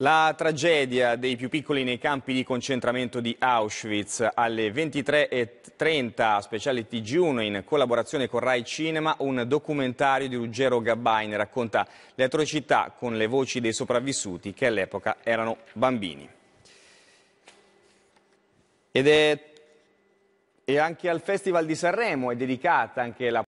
La tragedia dei più piccoli nei campi di concentramento di Auschwitz alle 23.30 speciale TG1 in collaborazione con Rai Cinema, un documentario di Ruggero Gabbain racconta le atrocità con le voci dei sopravvissuti che all'epoca erano bambini. Ed è e anche al Festival di Sanremo è dedicata anche la